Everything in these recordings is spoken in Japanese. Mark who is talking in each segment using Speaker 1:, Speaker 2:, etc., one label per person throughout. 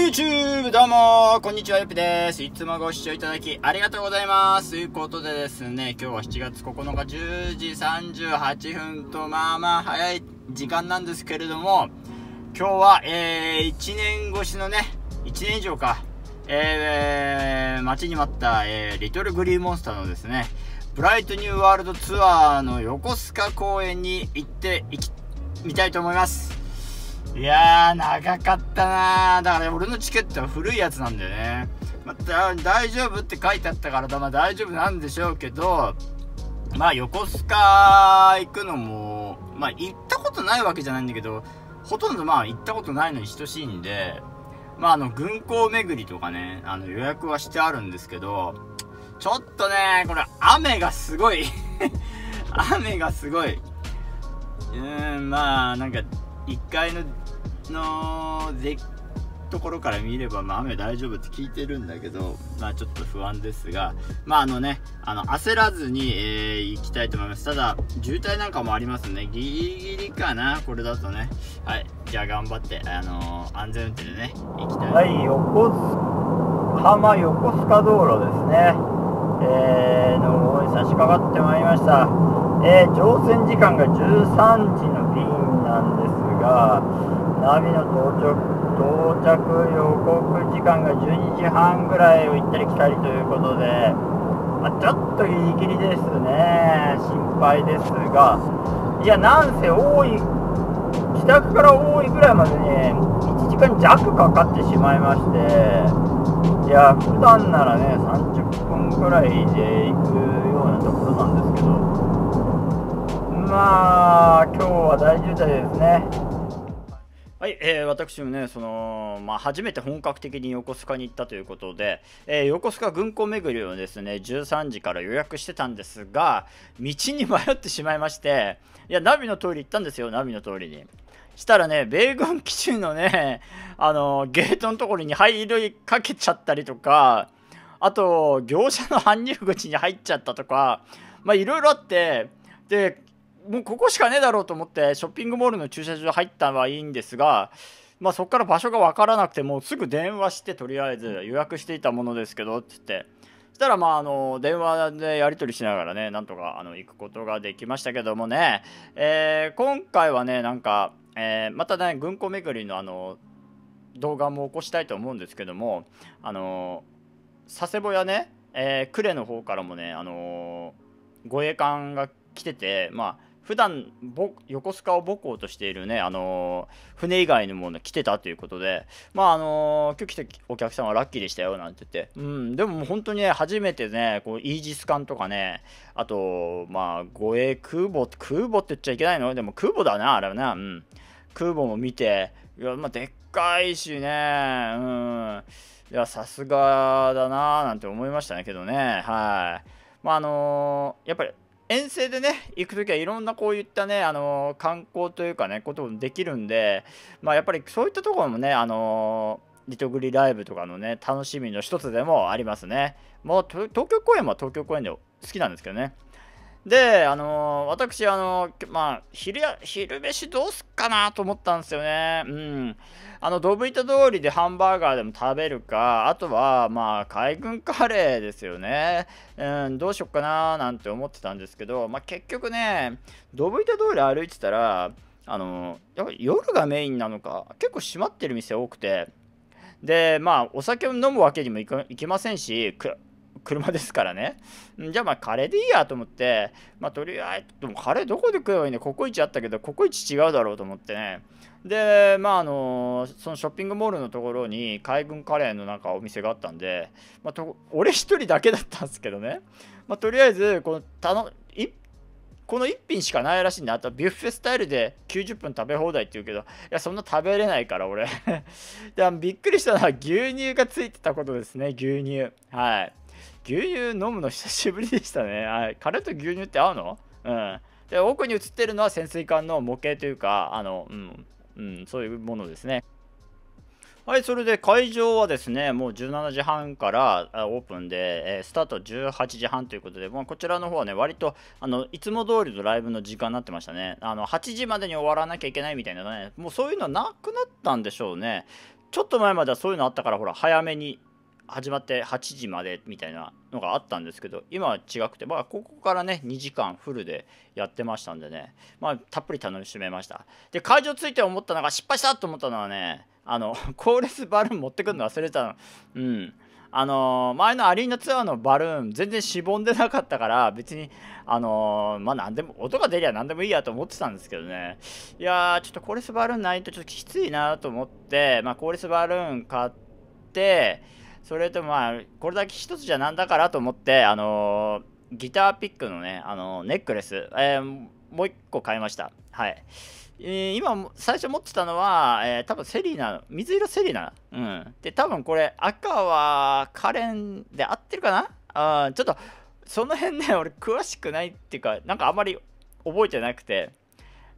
Speaker 1: YouTube! どうもこんにちは、ゆぴです。いつもご視聴いただきありがとうございます。ということでですね、今日は7月9日10時38分と、まあまあ早い時間なんですけれども、今日は、えー、1年越しのね、1年以上か、えー、待ちに待った、えー、リトルグリーンモンスターのですね、ブライトニューワールドツアーの横須賀公園に行って行き、みたいと思います。いやー、長かったなー。だから俺のチケットは古いやつなんだよね。また大丈夫って書いてあったから、まあ大丈夫なんでしょうけど、まあ横須賀行くのも、まあ行ったことないわけじゃないんだけど、ほとんどまあ行ったことないのに等しいんで、まああの、軍港巡りとかね、あの予約はしてあるんですけど、ちょっとね、これ雨がすごい 雨がすごい。うーん、まあなんか、1階のちのところから見れば、まあ、雨大丈夫って聞いてるんだけど、まあ、ちょっと不安ですが、まああのね、あの焦らずに、えー、行きたいと思います。ただ、渋滞なんかもありますね。ギリギリかな、これだとね。はい、じゃあ頑張って、あのー、安全運転でね、行きたいはい、横須浜横須賀道路ですね。えー、の方に差し掛かってまいりました。えー、乗船時間が13時の便なんですが、阿の到着到着予告時間が12時半ぐらいを行ったり来たりということで、まあ、ちょっとギリギリですね心配ですがいやなんせ多い自宅から多いぐらいまでね1時間弱かかってしまいましていや普段ならね30分ぐらいで行くようなところなんですけどまあ今日は大渋滞ですねはい、えー、私もね、その、まあ、初めて本格的に横須賀に行ったということで、えー、横須賀軍港巡りをですね、13時から予約してたんですが、道に迷ってしまいまして、いや、ナビの通り行ったんですよ、ナビの通りに。したらね、米軍基地のね、あのー、ゲートのところに入りかけちゃったりとか、あと、業者の搬入口に入っちゃったとか、まあ、いろいろあって、で、もうここしかねえだろうと思ってショッピングモールの駐車場入ったのはいいんですが、まあ、そこから場所が分からなくてもうすぐ電話してとりあえず予約していたものですけどっつってそしたらまああの電話でやり取りしながらねなんとかあの行くことができましたけどもね、えー、今回はねなんか、えー、またね軍港巡りのあの動画も起こしたいと思うんですけどもあの佐世保やね、えー、呉の方からもねあの護衛艦が来ててまあ普段横須賀を母港としているね、あのー、船以外のもの来てたということで、まああのー、今日来たお客さんはラッキーでしたよなんて言って、うん、でももう本当にね、初めてね、こうイージス艦とかね、あと、まあ、護衛空母、空母って言っちゃいけないのでも空母だな、あれはな、うん。空母も見て、いや、まあ、でっかいしね、うん。いや、さすがだななんて思いましたねけどね、はい。まあ、あのー、やっぱり、遠征でね行く時はいろんなこういったねあの観光というかねこともできるんでまあ、やっぱりそういったところもねあのリトグリライブとかのね楽しみの一つでもありますねもう東京公演は東京公演で好きなんですけどねで、あのー、私、あのー、まあ、昼や、昼飯どうすっかなと思ったんですよね。うん。あの、ドブ板通りでハンバーガーでも食べるか、あとは、まあ、海軍カレーですよね。うん、どうしよっかななんて思ってたんですけど、まあ、結局ね、ドブ板通り歩いてたら、あのー、やっぱ夜がメインなのか、結構閉まってる店多くて、で、まあ、お酒を飲むわけにもいきませんし、車ですからね。じゃあまあカレーでいいやと思って、まあとりあえず、でもカレーどこで食えばいいんだココイチあったけど、ココイチ違うだろうと思ってね。で、まああのそのショッピングモールのところに海軍カレーのなんかお店があったんで、まあ、と俺一人だけだったんですけどね。まあとりあえず、このいこの1品しかないらしいんだ。あとビュッフェスタイルで90分食べ放題って言うけど、いや、そんな食べれないから、俺 で。びっくりしたのは牛乳がついてたことですね、牛乳。はい。牛乳飲むの久しぶりでしたね。あカレーと牛乳って合うのうん。で、奥に映ってるのは潜水艦の模型というか、あの、うん、うん、そういうものですね。はい、それで会場はですね、もう17時半からオープンで、えー、スタート18時半ということで、まあ、こちらの方はね、割とあのいつも通りのライブの時間になってましたね。あの8時までに終わらなきゃいけないみたいなね、もうそういうのはなくなったんでしょうね。ちょっと前まではそういうのあったから、ほら、早めに始まって8時までみたいなのがあったんですけど今は違くてまあここからね2時間フルでやってましたんでねまあたっぷり楽しめましたで会場ついて思ったのが失敗したと思ったのはねあの コーレスバルーン持ってくるの忘れてたのうんあの前のアリーナツアーのバルーン全然しぼんでなかったから別にあのまあ何でも音が出りゃ何でもいいやと思ってたんですけどねいやーちょっとコーレスバルーンないとちょっときついなと思ってまあコーレスバルーン買ってそれとまあこれだけ一つじゃなんだからと思ってあのー、ギターピックのねあのー、ネックレス、えー、もう1個買いましたはい、え今最初持ってたのは、え多分セリーナ水色セリーナうんで多分これ赤はカレンで合ってるかなあちょっとその辺ね俺詳しくないっていうかなんかあんまり覚えてなくて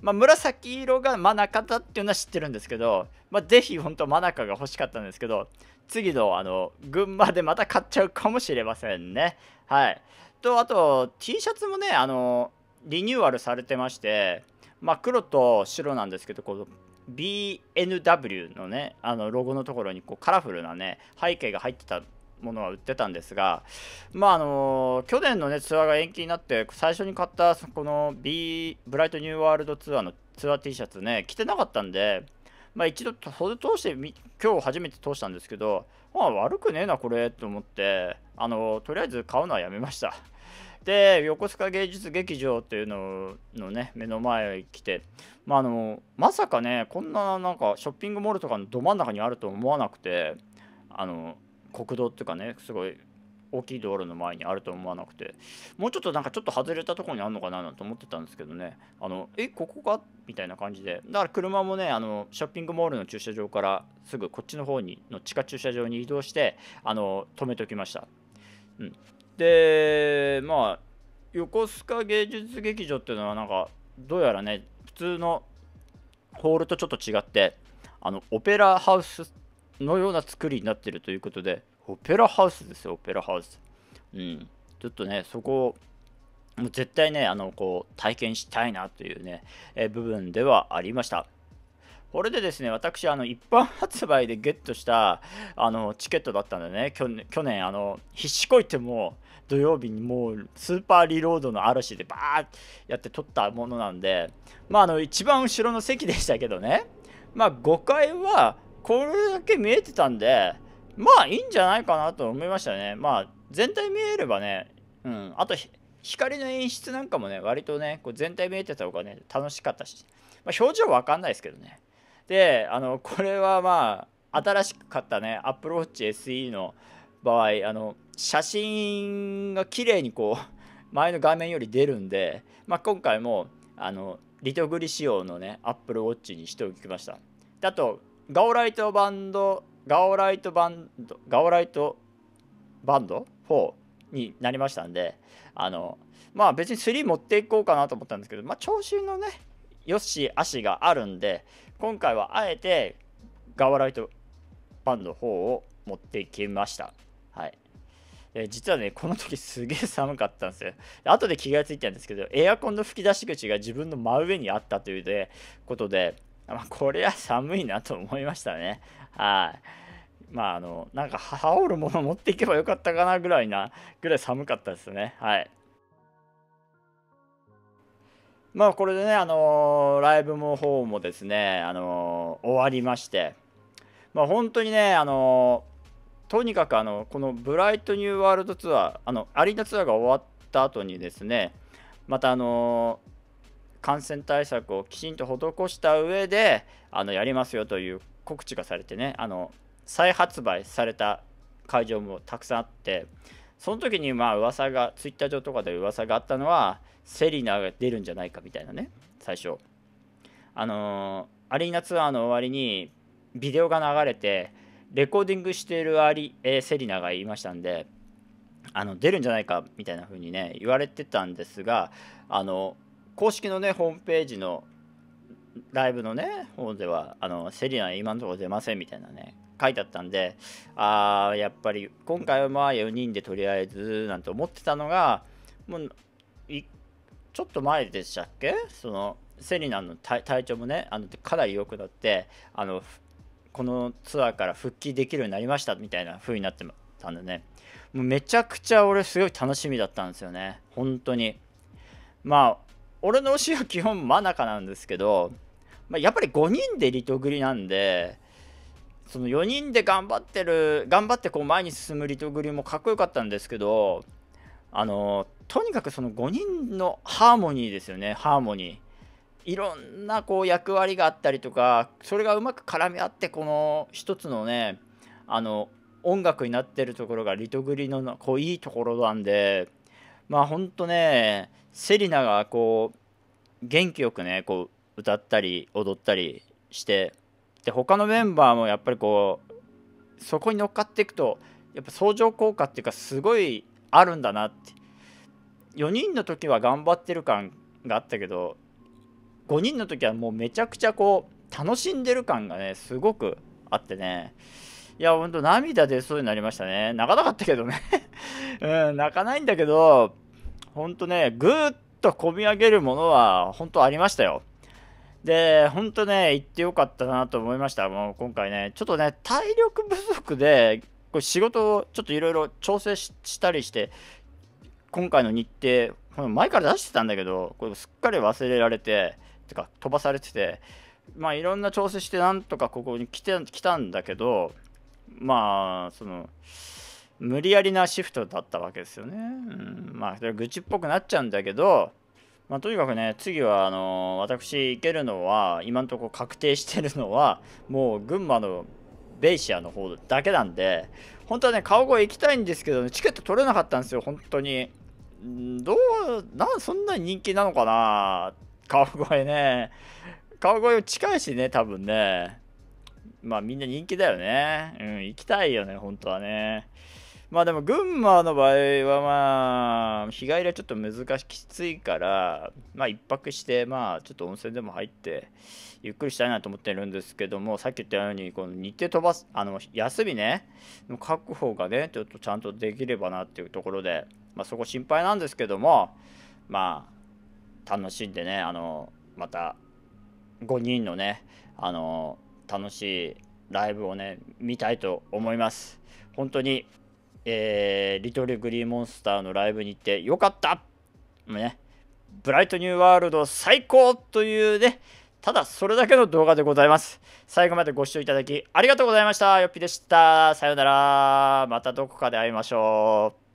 Speaker 1: まあ、紫色がナカだっていうのは知ってるんですけど、まあ、ぜひ本当ナカが欲しかったんですけど、次のあの群馬でまた買っちゃうかもしれませんね。はい。と、あと T シャツもね、あの、リニューアルされてまして、まあ、黒と白なんですけど、この BNW のね、あのロゴのところにこうカラフルなね、背景が入ってたものは売ってたんですが、まああの去年の、ね、ツアーが延期になって最初に買ったこの B ブライトニューワールドツアーのツアー T シャツね着てなかったんで、まあ、一度袖通して今日初めて通したんですけど、まあ、悪くねえなこれと思ってあのとりあえず買うのはやめました。で横須賀芸術劇場っていうののね目の前に来て、まあ、あのまさかねこんななんかショッピングモールとかのど真ん中にあると思わなくてあの国道っていうかねすごい大きい道路の前にあると思わなくてもうちょっとなんかちょっと外れたとこにあるのかななんて思ってたんですけどねあのえここかみたいな感じでだから車もねあのショッピングモールの駐車場からすぐこっちの方にの地下駐車場に移動してあの止めておきました、うん、でまあ横須賀芸術劇場っていうのはなんかどうやらね普通のホールとちょっと違ってあのオペラハウスのような作りになってるということで、オペラハウスですよ、オペラハウス。うん。ちょっとね、そこもう絶対ね、あの、こう、体験したいなというね、え部分ではありました。これでですね、私、あの、一般発売でゲットした、あの、チケットだったんでね、去年、去年あの、必死こいても、土曜日にもう、スーパーリロードの嵐でバーってやって撮ったものなんで、まあ、あの、一番後ろの席でしたけどね、まあ、5階は、これだけ見えてたんで、まあいいんじゃないかなと思いましたね。まあ全体見えればね、うん、あと光の演出なんかもね、割とね、こう全体見えてた方がね、楽しかったし、まあ、表情わかんないですけどね。で、あの、これはまあ、新しく買ったね、Apple Watch SE の場合、あの、写真が綺麗にこう、前の画面より出るんで、まあ、今回も、あの、リトグリ仕様のね、Apple Watch にしておきました。あと、ガオライトバンドガオライトバンドガオライトバンド4になりましたんであのまあ別に3持っていこうかなと思ったんですけどまあ調子のねよしあしがあるんで今回はあえてガオライトバンド4を持ってきましたはいえ実はね、この時すげえ寒かったんですよ。後で気がついたんですけど、エアコンの吹き出し口が自分の真上にあったということで、まあ、これは寒いなと思いましたね。はい。まあ、あの、なんか、羽織るもの持っていけばよかったかなぐらいな、ぐらい寒かったですね。はい。まあ、これでね、あのー、ライブも方もですね、あのー、終わりまして、まあ、本当にね、あのー、とにかく、あの、このブライトニューワールドツアー、あの、アリーナツアーが終わった後にですね、また、あのー感染対策をきちんと施した上であのやりますよという告知がされてねあの再発売された会場もたくさんあってその時にまあ噂がツイッター上とかで噂があったのはセリナが出るんじゃないかみたいなね最初あのー、アリーナツアーの終わりにビデオが流れてレコーディングしているアリ、えー、セリナが言いましたんであの出るんじゃないかみたいな風にね言われてたんですがあの公式のね、ホームページのライブのね、方では、あの、セリナ今のところ出ませんみたいなね、書いてあったんで、ああ、やっぱり今回はまあ4人でとりあえずなんて思ってたのが、もう、ちょっと前でしたっけその、セリナの体調もね、あのかなり良くなって、あの、このツアーから復帰できるようになりましたみたいな風になってたんでね、もうめちゃくちゃ俺すごい楽しみだったんですよね、本当に。まあ俺の推しは基本真中なんですけど、まあ、やっぱり5人でリトグリなんでその4人で頑張ってる頑張ってこう前に進むリトグリもかっこよかったんですけどあのとにかくその5人のハーモニーですよねハーモニーいろんなこう役割があったりとかそれがうまく絡み合ってこの一つのねあの音楽になってるところがリトグリのこういいところなんでまあ本当ねセリナがこう元気よくねこう歌ったり踊ったりしてで他のメンバーもやっぱりこうそこに乗っかっていくとやっぱ相乗効果っていうかすごいあるんだなって4人の時は頑張ってる感があったけど5人の時はもうめちゃくちゃこう楽しんでる感がねすごくあってねいや、ほんと涙出そうになりましたね。泣かなかったけどね うん、泣かないんだけど、ほんとね、ぐーっとこみ上げるものは、本当ありましたよ。で、ほんとね、行ってよかったなと思いました。もう今回ね、ちょっとね、体力不足で、これ仕事をちょっといろいろ調整したりして、今回の日程、前から出してたんだけど、これすっかり忘れられて、てか飛ばされてて、まあいろんな調整してなんとかここに来て来たんだけど、まあその無理やりなシフトだったわけですよね。うん、まあそれ愚痴っぽくなっちゃうんだけど、まあ、とにかくね次はあの私行けるのは今のところ確定してるのはもう群馬のベイシアの方だけなんで本当はね川越行きたいんですけど、ね、チケット取れなかったんですよ本当に。どうなんそんなに人気なのかな川越ね川越近いしね多分ねまあみんな人気だよね。うん、行きたいよね、本当はね。まあでも群馬の場合はまあ、日帰りはちょっと難しきついから、まあ一泊して、まあちょっと温泉でも入って、ゆっくりしたいなと思ってるんですけども、さっき言ったように、この日程飛ばす、あの、休みね、の確保がね、ちょっとちゃんとできればなっていうところで、まあそこ心配なんですけども、まあ、楽しんでね、あの、また、5人のね、あの、楽しいライブをね見たいと思います本当に、えー、リトルグリーンモンスターのライブに行ってよかったもうねブライトニューワールド最高というねただそれだけの動画でございます最後までご視聴いただきありがとうございましたよっぴでしたさようならまたどこかで会いましょう